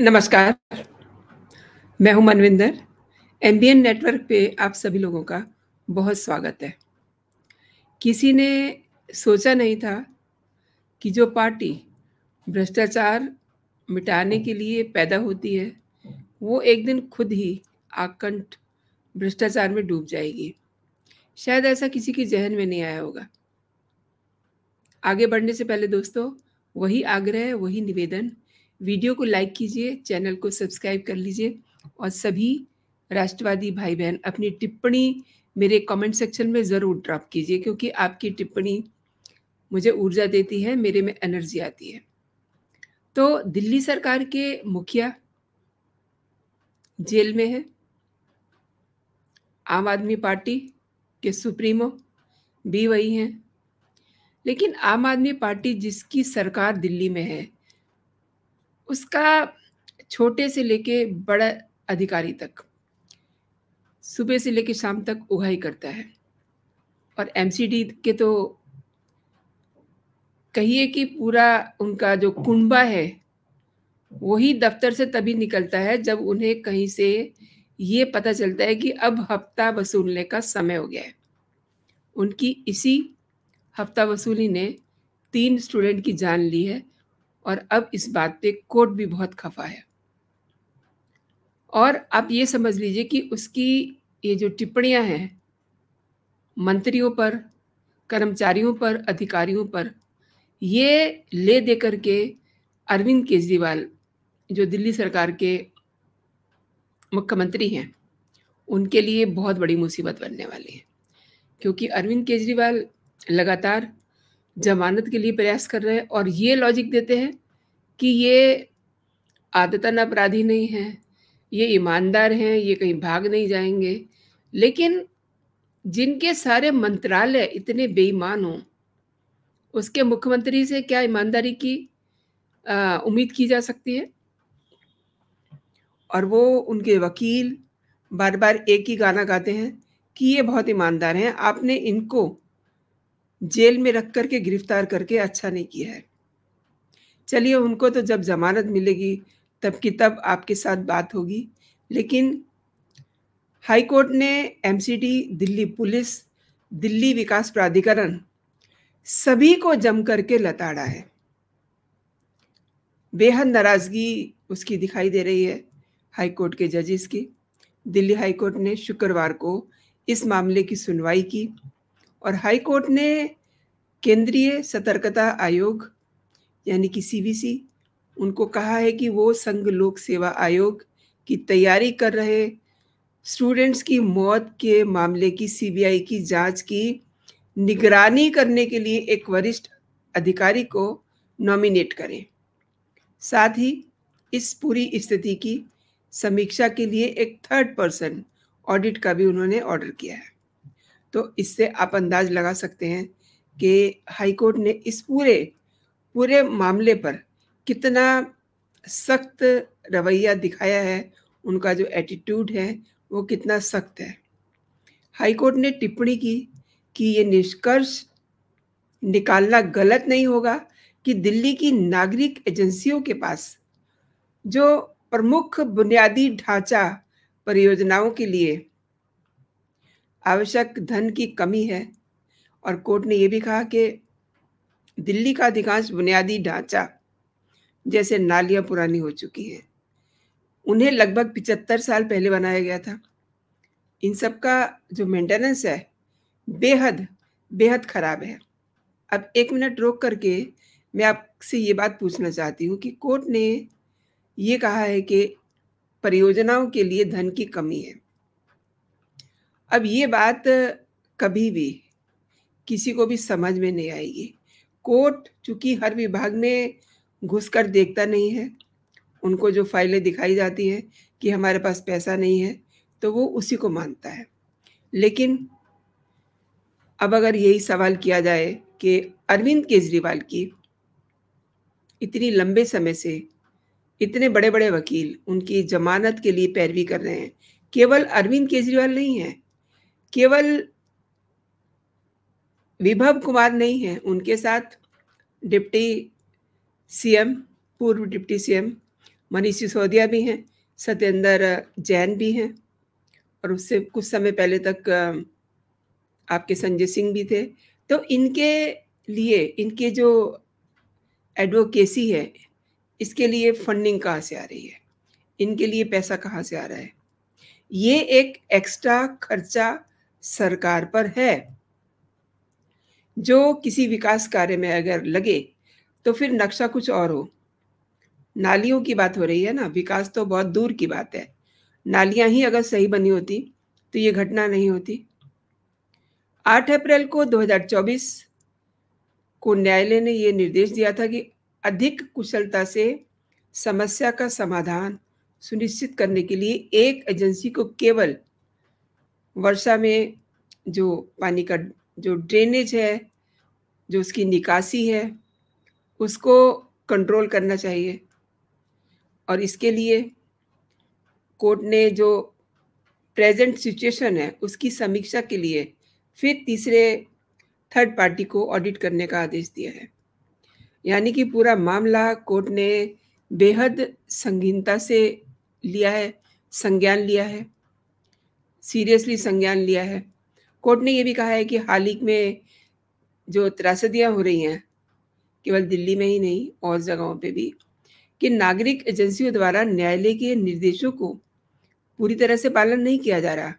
नमस्कार मैं हूं मनविंदर एमबीएन नेटवर्क पे आप सभी लोगों का बहुत स्वागत है किसी ने सोचा नहीं था कि जो पार्टी भ्रष्टाचार मिटाने के लिए पैदा होती है वो एक दिन खुद ही आकंठ भ्रष्टाचार में डूब जाएगी शायद ऐसा किसी के जहन में नहीं आया होगा आगे बढ़ने से पहले दोस्तों वही आग्रह वही निवेदन वीडियो को लाइक कीजिए चैनल को सब्सक्राइब कर लीजिए और सभी राष्ट्रवादी भाई बहन अपनी टिप्पणी मेरे कमेंट सेक्शन में ज़रूर ड्रॉप कीजिए क्योंकि आपकी टिप्पणी मुझे ऊर्जा देती है मेरे में एनर्जी आती है तो दिल्ली सरकार के मुखिया जेल में है आम आदमी पार्टी के सुप्रीमो भी वही हैं लेकिन आम आदमी पार्टी जिसकी सरकार दिल्ली में है उसका छोटे से लेके बड़ा अधिकारी तक सुबह से लेके शाम तक उगाही करता है और एमसीडी के तो कहिए कि पूरा उनका जो कुंबा है वही दफ्तर से तभी निकलता है जब उन्हें कहीं से ये पता चलता है कि अब हफ्ता वसूलने का समय हो गया है उनकी इसी हफ्ता वसूली ने तीन स्टूडेंट की जान ली है और अब इस बात पे कोर्ट भी बहुत खफा है और आप ये समझ लीजिए कि उसकी ये जो टिप्पणियां हैं मंत्रियों पर कर्मचारियों पर अधिकारियों पर ये ले दे करके अरविंद केजरीवाल जो दिल्ली सरकार के मुख्यमंत्री हैं उनके लिए बहुत बड़ी मुसीबत बनने वाली है क्योंकि अरविंद केजरीवाल लगातार जमानत के लिए प्रयास कर रहे हैं और ये लॉजिक देते हैं कि ये आदतन अपराधी नहीं हैं ये ईमानदार हैं ये कहीं भाग नहीं जाएंगे लेकिन जिनके सारे मंत्रालय इतने बेईमान हों उसके मुख्यमंत्री से क्या ईमानदारी की आ, उम्मीद की जा सकती है और वो उनके वकील बार बार एक ही गाना गाते हैं कि ये बहुत ईमानदार हैं आपने इनको जेल में रख करके गिरफ्तार करके अच्छा नहीं किया है चलिए उनको तो जब जमानत मिलेगी तब की तब आपके साथ बात होगी लेकिन हाईकोर्ट ने एमसीडी दिल्ली पुलिस दिल्ली विकास प्राधिकरण सभी को जम करके लताड़ा है बेहद नाराज़गी उसकी दिखाई दे रही है हाईकोर्ट के जजेस की दिल्ली हाईकोर्ट ने शुक्रवार को इस मामले की सुनवाई की और हाई कोर्ट ने केंद्रीय सतर्कता आयोग यानी कि सीबीसी उनको कहा है कि वो संघ लोक सेवा आयोग की तैयारी कर रहे स्टूडेंट्स की मौत के मामले की सीबीआई की जांच की निगरानी करने के लिए एक वरिष्ठ अधिकारी को नॉमिनेट करें साथ ही इस पूरी स्थिति की समीक्षा के लिए एक थर्ड पर्सन ऑडिट का भी उन्होंने ऑर्डर किया है तो इससे आप अंदाज लगा सकते हैं कि हाईकोर्ट ने इस पूरे पूरे मामले पर कितना सख्त रवैया दिखाया है उनका जो एटीट्यूड है वो कितना सख्त है हाईकोर्ट ने टिप्पणी की कि ये निष्कर्ष निकालना गलत नहीं होगा कि दिल्ली की नागरिक एजेंसियों के पास जो प्रमुख बुनियादी ढांचा परियोजनाओं के लिए आवश्यक धन की कमी है और कोर्ट ने यह भी कहा कि दिल्ली का अधिकांश बुनियादी ढांचा जैसे नालियां पुरानी हो चुकी हैं उन्हें लगभग पिचहत्तर साल पहले बनाया गया था इन सब का जो मेंटेनेंस है बेहद बेहद ख़राब है अब एक मिनट रोक करके मैं आपसे ये बात पूछना चाहती हूँ कि कोर्ट ने ये कहा है कि परियोजनाओं के लिए धन की कमी है अब ये बात कभी भी किसी को भी समझ में नहीं आएगी कोर्ट चूंकि हर विभाग में घुस कर देखता नहीं है उनको जो फाइलें दिखाई जाती हैं कि हमारे पास पैसा नहीं है तो वो उसी को मानता है लेकिन अब अगर यही सवाल किया जाए कि अरविंद केजरीवाल की इतनी लंबे समय से इतने बड़े बड़े वकील उनकी जमानत के लिए पैरवी कर रहे हैं केवल अरविंद केजरीवाल नहीं है केवल विभव कुमार नहीं है उनके साथ डिप्टी सीएम पूर्व डिप्टी सीएम मनीष सिसोदिया भी हैं सत्येंद्र जैन भी हैं और उससे कुछ समय पहले तक आपके संजय सिंह भी थे तो इनके लिए इनके जो एडवोकेसी है इसके लिए फंडिंग कहाँ से आ रही है इनके लिए पैसा कहाँ से आ रहा है ये एक एक्स्ट्रा खर्चा सरकार पर है जो किसी विकास कार्य में अगर लगे तो फिर नक्शा कुछ और हो नालियों की बात हो रही है ना विकास तो बहुत दूर की बात है नालियां ही अगर सही बनी होती तो ये घटना नहीं होती 8 अप्रैल को 2024 को न्यायालय ने यह निर्देश दिया था कि अधिक कुशलता से समस्या का समाधान सुनिश्चित करने के लिए एक एजेंसी को केवल वर्षा में जो पानी का जो ड्रेनेज है जो उसकी निकासी है उसको कंट्रोल करना चाहिए और इसके लिए कोर्ट ने जो प्रेजेंट सिचुएशन है उसकी समीक्षा के लिए फिर तीसरे थर्ड पार्टी को ऑडिट करने का आदेश दिया है यानी कि पूरा मामला कोर्ट ने बेहद संगीनता से लिया है संज्ञान लिया है सीरियसली संज्ञान लिया है कोर्ट ने यह भी कहा है कि हाल ही में जो त्रासदियाँ हो रही हैं केवल दिल्ली में ही नहीं और जगहों पे भी कि नागरिक एजेंसियों द्वारा न्यायालय के निर्देशों को पूरी तरह से पालन नहीं किया जा रहा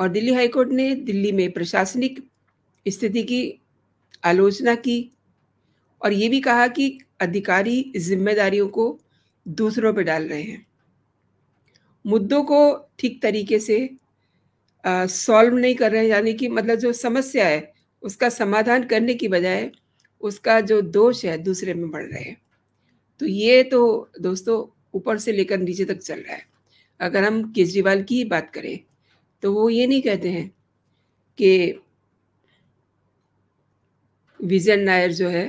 और दिल्ली हाईकोर्ट ने दिल्ली में प्रशासनिक स्थिति की आलोचना की और ये भी कहा कि अधिकारी जिम्मेदारियों को दूसरों पर डाल रहे हैं मुद्दों को ठीक तरीके से सॉल्व नहीं कर रहे हैं यानी कि मतलब जो समस्या है उसका समाधान करने की बजाय उसका जो दोष है दूसरे में बढ़ रहे हैं तो ये तो दोस्तों ऊपर से लेकर नीचे तक चल रहा है अगर हम केजरीवाल की ही बात करें तो वो ये नहीं कहते हैं कि विजय नायर जो है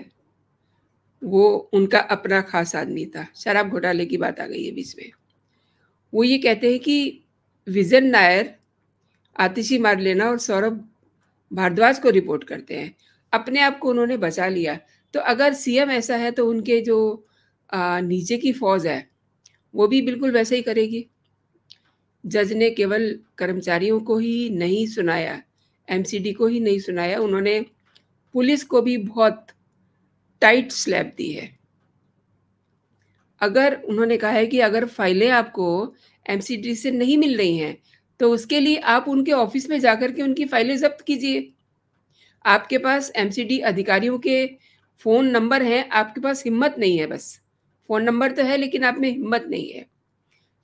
वो उनका अपना खास आदमी था शराब घोटाले की बात आ गई है बीच में वो ये कहते हैं कि विजन नायर आतिशी मार लेना और सौरभ भारद्वाज को रिपोर्ट करते हैं अपने आप को उन्होंने बचा लिया तो अगर सीएम ऐसा है तो उनके जो आ, नीचे की फौज है वो भी बिल्कुल वैसे ही करेगी जज ने केवल कर्मचारियों को ही नहीं सुनाया एमसीडी को ही नहीं सुनाया उन्होंने पुलिस को भी बहुत टाइट स्लैब दी है अगर उन्होंने कहा है कि अगर फाइलें आपको एम से नहीं मिल रही हैं तो उसके लिए आप उनके ऑफिस में जाकर के उनकी फाइलें जब्त कीजिए आपके पास एम अधिकारियों के फ़ोन नंबर हैं आपके पास हिम्मत नहीं है बस फ़ोन नंबर तो है लेकिन आप में हिम्मत नहीं है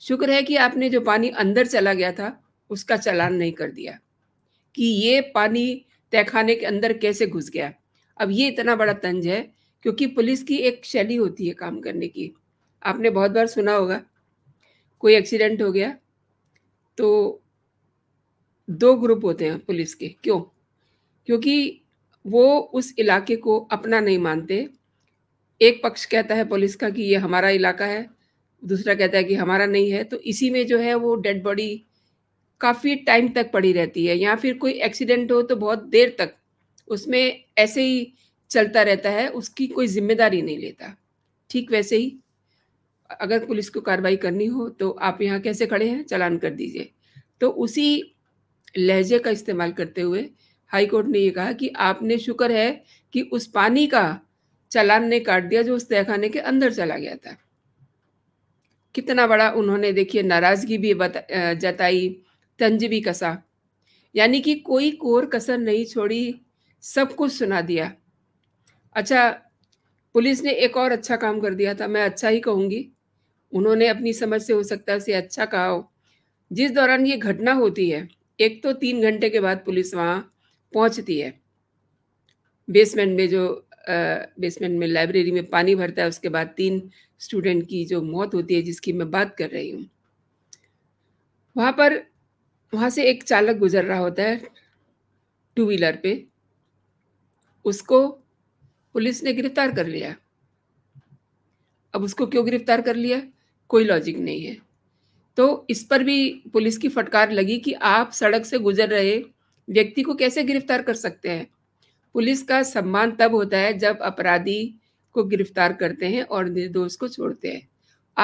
शुक्र है कि आपने जो पानी अंदर चला गया था उसका चलान नहीं कर दिया कि ये पानी तहखाने के अंदर कैसे घुस गया अब ये इतना बड़ा तंज है क्योंकि पुलिस की एक शैली होती है काम करने की आपने बहुत बार सुना होगा कोई एक्सीडेंट हो गया तो दो ग्रुप होते हैं पुलिस के क्यों क्योंकि वो उस इलाके को अपना नहीं मानते एक पक्ष कहता है पुलिस का कि ये हमारा इलाका है दूसरा कहता है कि हमारा नहीं है तो इसी में जो है वो डेड बॉडी काफ़ी टाइम तक पड़ी रहती है या फिर कोई एक्सीडेंट हो तो बहुत देर तक उसमें ऐसे ही चलता रहता है उसकी कोई जिम्मेदारी नहीं लेता ठीक वैसे ही अगर पुलिस को कार्रवाई करनी हो तो आप यहाँ कैसे खड़े हैं चलान कर दीजिए तो उसी लहजे का इस्तेमाल करते हुए हाई कोर्ट ने ये कहा कि आपने शुक्र है कि उस पानी का चलान ने काट दिया जो उस तहखाने के अंदर चला गया था कितना बड़ा उन्होंने देखिए नाराज़गी भी जताई तंज भी कसा यानी कि कोई कोर कसर नहीं छोड़ी सब कुछ सुना दिया अच्छा पुलिस ने एक और अच्छा काम कर दिया था मैं अच्छा ही कहूँगी उन्होंने अपनी समझ से हो सकता है उसे अच्छा कहा हो जिस दौरान ये घटना होती है एक तो तीन घंटे के बाद पुलिस वहाँ पहुंचती है बेसमेंट में जो बेसमेंट में लाइब्रेरी में पानी भरता है उसके बाद तीन स्टूडेंट की जो मौत होती है जिसकी मैं बात कर रही हूँ वहाँ पर वहाँ से एक चालक गुजर रहा होता है टू व्हीलर पे उसको पुलिस ने गिरफ्तार कर लिया अब उसको क्यों गिरफ्तार कर लिया कोई लॉजिक नहीं है तो इस पर भी पुलिस की फटकार लगी कि आप सड़क से गुजर रहे व्यक्ति को कैसे गिरफ्तार कर सकते हैं पुलिस का सम्मान तब होता है जब अपराधी को गिरफ्तार करते हैं और निर्दोष को छोड़ते हैं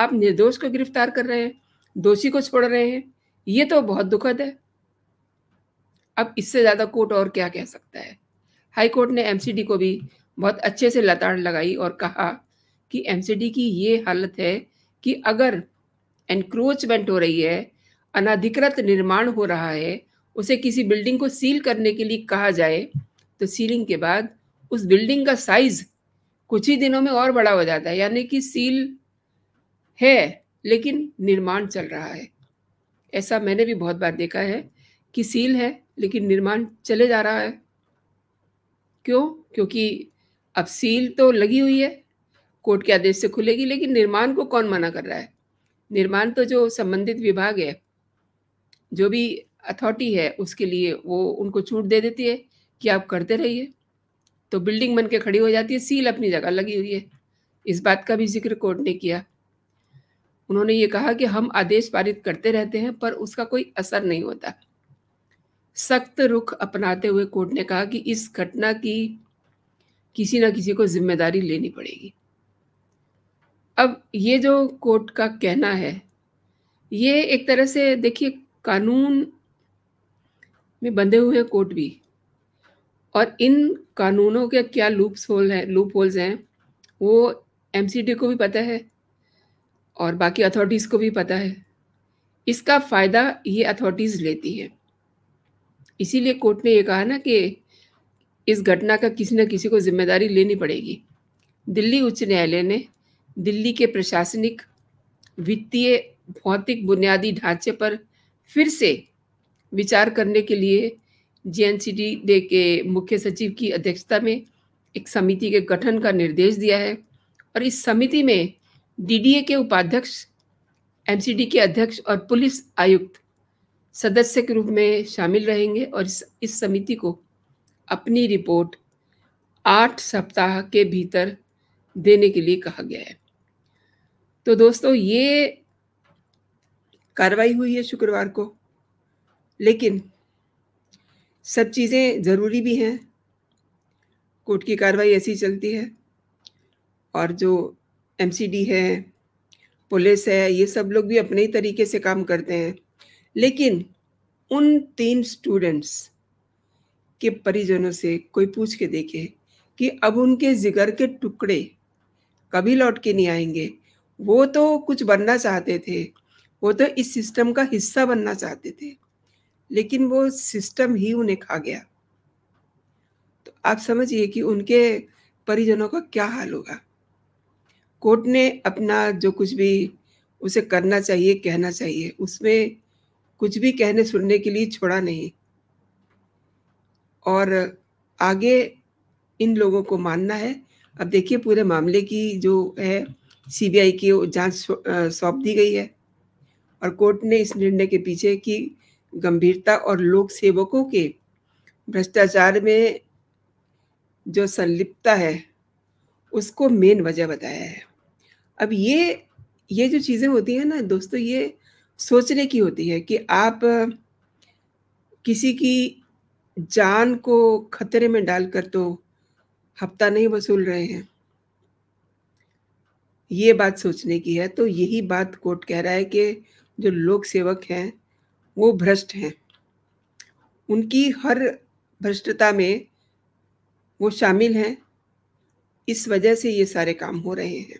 आप निर्दोष को गिरफ्तार कर रहे हैं दोषी को छोड़ रहे हैं ये तो बहुत दुखद है अब इससे ज़्यादा कोर्ट और क्या कह सकता है हाई कोर्ट ने एमसीडी को भी बहुत अच्छे से लताड़ लगाई और कहा कि एमसीडी की ये हालत है कि अगर एनक्रोचमेंट हो रही है अनाधिकृत निर्माण हो रहा है उसे किसी बिल्डिंग को सील करने के लिए कहा जाए तो सीलिंग के बाद उस बिल्डिंग का साइज कुछ ही दिनों में और बड़ा हो जाता है यानी कि सील है लेकिन निर्माण चल रहा है ऐसा मैंने भी बहुत बार देखा है कि सील है लेकिन निर्माण चले जा रहा है क्यों क्योंकि अब सील तो लगी हुई है कोर्ट के आदेश से खुलेगी लेकिन निर्माण को कौन मना कर रहा है निर्माण तो जो संबंधित विभाग है जो भी अथॉरिटी है उसके लिए वो उनको छूट दे देती है कि आप करते रहिए तो बिल्डिंग बन के खड़ी हो जाती है सील अपनी जगह लगी हुई है इस बात का भी जिक्र कोर्ट ने किया उन्होंने ये कहा कि हम आदेश पारित करते रहते हैं पर उसका कोई असर नहीं होता सख्त रुख अपनाते हुए कोर्ट ने कहा कि इस घटना की किसी ना किसी को जिम्मेदारी लेनी पड़ेगी अब ये जो कोर्ट का कहना है ये एक तरह से देखिए कानून में बंधे हुए हैं कोर्ट भी और इन कानूनों के क्या लूप्स होल हैं लूप होल्स हैं वो एम को भी पता है और बाकी अथॉरिटीज़ को भी पता है इसका फ़ायदा ये अथॉरिटीज़ लेती है इसीलिए कोर्ट ने ये कहा ना कि इस घटना का किसी न किसी को जिम्मेदारी लेनी पड़ेगी दिल्ली उच्च न्यायालय ने दिल्ली के प्रशासनिक वित्तीय भौतिक बुनियादी ढांचे पर फिर से विचार करने के लिए जी डे के मुख्य सचिव की अध्यक्षता में एक समिति के गठन का निर्देश दिया है और इस समिति में डीडीए के उपाध्यक्ष एमसीडी के अध्यक्ष और पुलिस आयुक्त सदस्य के रूप में शामिल रहेंगे और इस, इस समिति को अपनी रिपोर्ट आठ सप्ताह के भीतर देने के लिए कहा गया है तो दोस्तों ये कार्रवाई हुई है शुक्रवार को लेकिन सब चीज़ें ज़रूरी भी हैं कोर्ट की कार्रवाई ऐसी चलती है और जो एमसीडी है पुलिस है ये सब लोग भी अपने ही तरीके से काम करते हैं लेकिन उन तीन स्टूडेंट्स के परिजनों से कोई पूछ के देखे कि अब उनके जिगर के टुकड़े कभी लौट के नहीं आएंगे वो तो कुछ बनना चाहते थे वो तो इस सिस्टम का हिस्सा बनना चाहते थे लेकिन वो सिस्टम ही उन्हें खा गया तो आप समझिए कि उनके परिजनों का क्या हाल होगा कोर्ट ने अपना जो कुछ भी उसे करना चाहिए कहना चाहिए उसमें कुछ भी कहने सुनने के लिए छोड़ा नहीं और आगे इन लोगों को मानना है अब देखिए पूरे मामले की जो है सीबीआई की जांच सौंप दी गई है और कोर्ट ने इस निर्णय के पीछे की गंभीरता और लोक सेवकों के भ्रष्टाचार में जो संलिप्तता है उसको मेन वजह बताया है अब ये ये जो चीज़ें होती हैं ना दोस्तों ये सोचने की होती है कि आप किसी की जान को खतरे में डालकर तो हफ्ता नहीं वसूल रहे हैं ये बात सोचने की है तो यही बात कोर्ट कह रहा है कि जो लोक सेवक हैं वो भ्रष्ट हैं उनकी हर भ्रष्टता में वो शामिल हैं इस वजह से ये सारे काम हो रहे हैं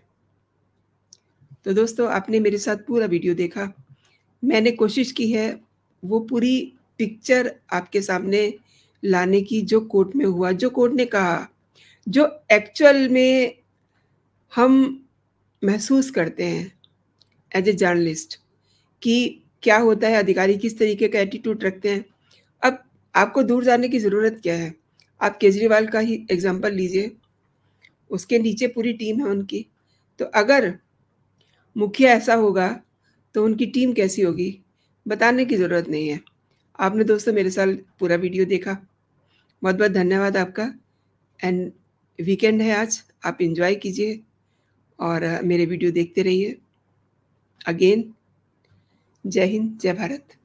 तो दोस्तों आपने मेरे साथ पूरा वीडियो देखा मैंने कोशिश की है वो पूरी पिक्चर आपके सामने लाने की जो कोर्ट में हुआ जो कोर्ट ने कहा जो एक्चुअल में हम महसूस करते हैं एज ए जर्नलिस्ट कि क्या होता है अधिकारी किस तरीके का एटीट्यूड रखते हैं अब आपको दूर जाने की ज़रूरत क्या है आप केजरीवाल का ही एग्जाम्पल लीजिए उसके नीचे पूरी टीम है उनकी तो अगर मुखिया ऐसा होगा तो उनकी टीम कैसी होगी बताने की ज़रूरत नहीं है आपने दोस्तों मेरे साथ पूरा वीडियो देखा बहुत बहुत धन्यवाद आपका एंड वीकेंड है आज आप इन्जॉय कीजिए और मेरे वीडियो देखते रहिए अगेन जय हिंद जय भारत